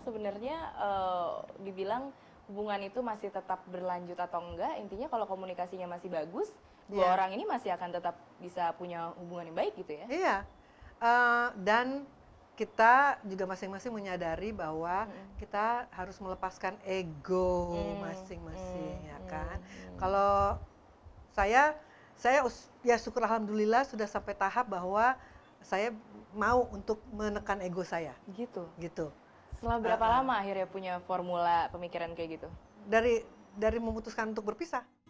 Sebenarnya uh, dibilang hubungan itu masih tetap berlanjut atau enggak, intinya kalau komunikasinya masih bagus, dua yeah. orang ini masih akan tetap bisa punya hubungan yang baik gitu ya. Iya. Uh, dan kita juga masing-masing menyadari bahwa hmm. kita harus melepaskan ego masing-masing hmm. ya kan. Hmm. Kalau saya saya ya syukur alhamdulillah sudah sampai tahap bahwa saya mau untuk menekan ego saya. Gitu. Gitu. Setelah berapa ah, ah. lama akhirnya punya formula pemikiran kayak gitu? Dari dari memutuskan untuk berpisah.